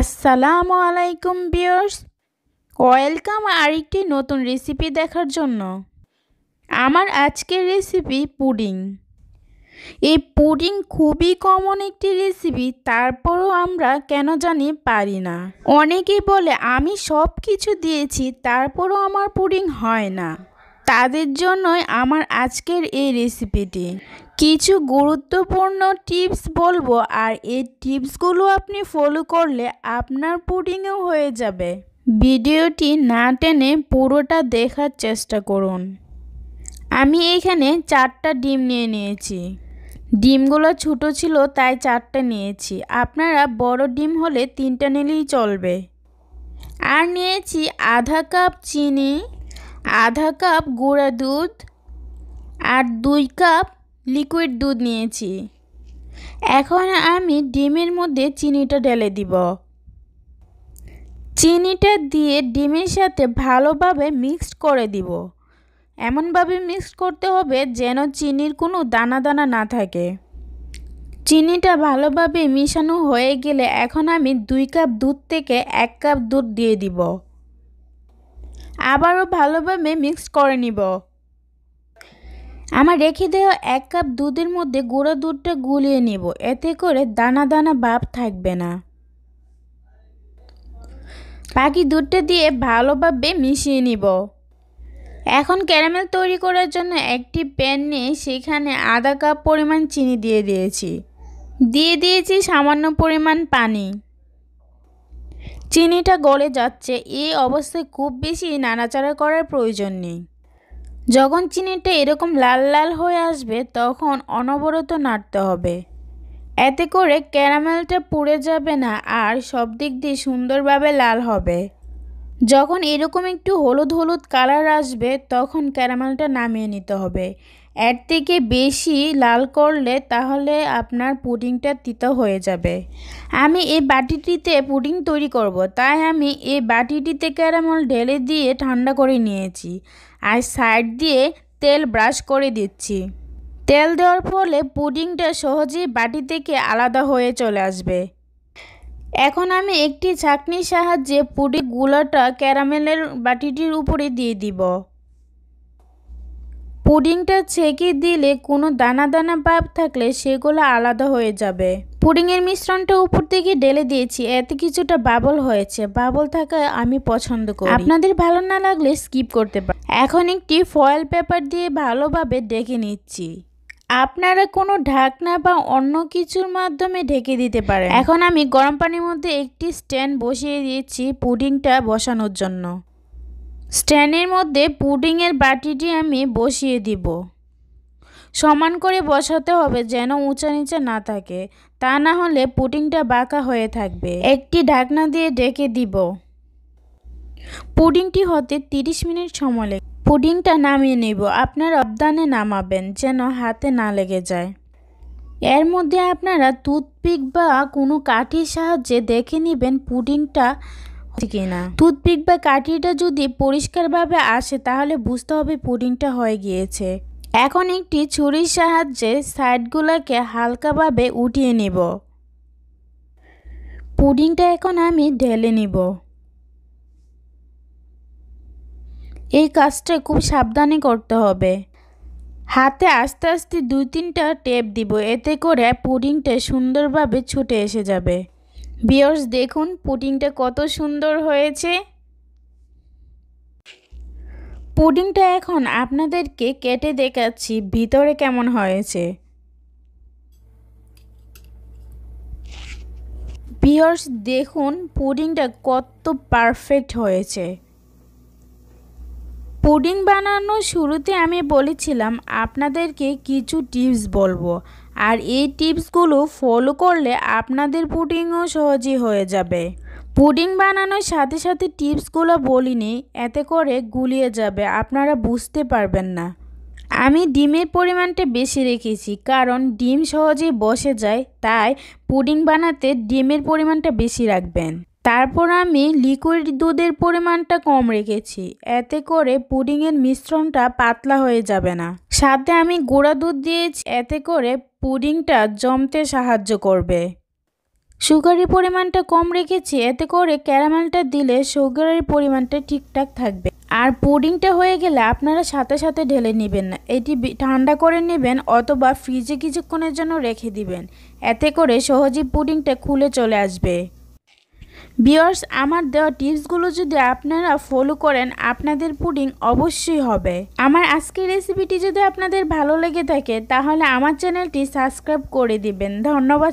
আসসালামু আলাইকুম বিয়ার্স ওয়েলকাম আরেকটি নতুন রেসিপি দেখার জন্য আমার আজকের রেসিপি পুডিং এই পুডিং খুবই কমন একটি রেসিপি তারপরও আমরা কেন জানি পারি না অনেকেই বলে আমি সব কিছু দিয়েছি তারপরও আমার পুডিং হয় না তাদের জন্যই আমার আজকের এই রেসিপিটি কিছু গুরুত্বপূর্ণ টিপস বলবো আর এই টিপসগুলো আপনি ফলো করলে আপনার পুডিংও হয়ে যাবে ভিডিওটি না টেনে পুরোটা দেখার চেষ্টা করুন আমি এখানে চারটা ডিম নিয়ে নিয়েছি ডিমগুলো ছোটো ছিল তাই চারটে নিয়েছি আপনারা বড় ডিম হলে তিনটা নিলেই চলবে আর নিয়েছি আধা কাপ চিনি আধা কাপ গুঁড়া দুধ আর দুই কাপ লিকুইড দুধ নিয়েছি এখন আমি ডিমের মধ্যে চিনিটা ঢেলে দিব চিনিটা দিয়ে ডিমের সাথে ভালোভাবে মিক্সড করে দিব এমনভাবে মিক্সড করতে হবে যেন চিনির কোনো দানা দানা না থাকে চিনিটা ভালোভাবে মিশানো হয়ে গেলে এখন আমি দুই কাপ দুধ থেকে এক কাপ দুধ দিয়ে দিব আবারও ভালোভাবে মিক্স করে নিব আমার রেখে দেওয়া এক কাপ দুধের মধ্যে গুঁড়ো দুধটা গুলিয়ে নেব এতে করে দানা দানা ভাব থাকবে না বাকি দুধটা দিয়ে ভালোভাবে মিশিয়ে নিব এখন ক্যারামেল তৈরি করার জন্য একটি প্যান নিয়ে সেখানে আধা কাপ পরিমাণ চিনি দিয়ে দিয়েছি দিয়ে দিয়েছি সামান্য পরিমাণ পানি চিনিটা গলে যাচ্ছে এই অবস্থায় খুব বেশি নাড়াচাড়া করার প্রয়োজন নেই যখন চিনিটা এরকম লাল লাল হয়ে আসবে তখন অনবরত নাড়তে হবে এতে করে ক্যারামেলটা পুড়ে যাবে না আর সব দিক দিয়ে সুন্দরভাবে লাল হবে যখন এরকম একটু হলুদ হলুদ কালার আসবে তখন ক্যারামেলটা নামিয়ে নিতে হবে এর থেকে বেশি লাল করলে তাহলে আপনার পুডিংটা তিতো হয়ে যাবে আমি এই বাটিটিতে পুডিং তৈরি করব তাই আমি এই বাটিটিতে ক্যারামেল ঢেলে দিয়ে ঠান্ডা করে নিয়েছি আর সাইড দিয়ে তেল ব্রাশ করে দিচ্ছি তেল দেওয়ার ফলে পুডিংটা সহজেই বাটি থেকে আলাদা হয়ে চলে আসবে এখন আমি একটি ছাঁকনির সাহায্যে পুডিং গুলাটা ক্যারামেলের বাটিটির উপরে দিয়ে দিব পুডিংটা ছেঁকে দিলে কোনো দানা দানা ভাব থাকলে সেগুলো আলাদা হয়ে যাবে পুডিংয়ের মিশ্রণটা উপর থেকে ঢেলে দিয়েছি এতে কিছুটা বাবল হয়েছে বাবল থাকা আমি পছন্দ করি আপনাদের ভালো না লাগলে স্কিপ করতে পারেন এখন একটি ফয়েল পেপার দিয়ে ভালোভাবে ডেকে নিচ্ছি আপনারা কোনো ঢাকনা বা অন্য কিছুর মাধ্যমে ঢেকে দিতে পারেন এখন আমি গরম পানির মধ্যে একটি স্ট্যান্ড বসিয়ে দিয়েছি পুডিংটা বসানোর জন্য স্ট্যান্ডের মধ্যে পুডিংয়ের বাটিটি আমি বসিয়ে দিব সমান করে বসাতে হবে যেন উঁচা নিচে না থাকে তা না হলে পুডিংটা বাঁকা হয়ে থাকবে একটি ঢাকনা দিয়ে ডেকে দিব পুডিংটি হতে 30 মিনিট সময় লাগে পুডিংটা নামিয়ে নেব আপনার অবদানে নামাবেন যেন হাতে না লেগে যায় এর মধ্যে আপনারা টুথপিক বা কোনো কাঠির সাহায্যে দেখে নেবেন পুডিংটা টুথপিক বা কাঠিটা যদি পরিষ্কারভাবে আসে তাহলে বুঝতে হবে পুডিংটা হয়ে গিয়েছে এখন একটি ছুরির সাহায্যে সাইডগুলোকে হালকাভাবে উঠিয়ে নেব পুডিংটা এখন আমি ঢেলে নিব এই কাজটা খুব সাবধানে করতে হবে হাতে আস্তে আস্তে দুই তিনটা টেপ দিব এতে করে পুডিংটা সুন্দরভাবে ছুটে এসে যাবে বিয়ার্স দেখুন পুডিংটা কত সুন্দর হয়েছে পুডিংটা এখন আপনাদেরকে কেটে দেখাচ্ছি ভিতরে কেমন হয়েছে বিয়র্স দেখুন পুডিংটা কত পারফেক্ট হয়েছে পুডিং বানানো শুরুতে আমি বলেছিলাম আপনাদেরকে কিছু টিপস বলবো আর এই টিপসগুলো ফলো করলে আপনাদের পুটিংও সহজই হয়ে যাবে পুডিং বানানোর সাথে সাথে টিপসগুলো বলিনি এতে করে গুলিয়ে যাবে আপনারা বুঝতে পারবেন না আমি ডিমের পরিমাণটা বেশি রেখেছি কারণ ডিম সহজেই বসে যায় তাই পুডিং বানাতে ডিমের পরিমাণটা বেশি রাখবেন তারপর আমি লিকুইড দুধের পরিমাণটা কম রেখেছি এতে করে পুডিংয়ের মিশ্রণটা পাতলা হয়ে যাবে না সাথে আমি গুঁড়া দুধ দিয়েছি এতে করে পুডিংটা জমতে সাহায্য করবে সুগারের পরিমাণটা কম রেখেছি এতে করে ক্যারামেলটা দিলে সুগারের পরিমাণটা ঠিকঠাক থাকবে আর পুডিংটা হয়ে গেলে আপনারা সাথে সাথে ঢেলে নেবেন না এটি ঠান্ডা করে নেবেন অথবা ফ্রিজে কিছুক্ষণের জন্য রেখে দিবেন এতে করে সহজেই পুডিংটা খুলে চলে আসবে বিয়ার্স আমার দেওয়া টিপসগুলো যদি আপনারা ফলো করেন আপনাদের পুডিং অবশ্যই হবে আমার আজকের রেসিপিটি যদি আপনাদের ভালো লেগে থাকে তাহলে আমার চ্যানেলটি সাবস্ক্রাইব করে দিবেন ধন্যবাদ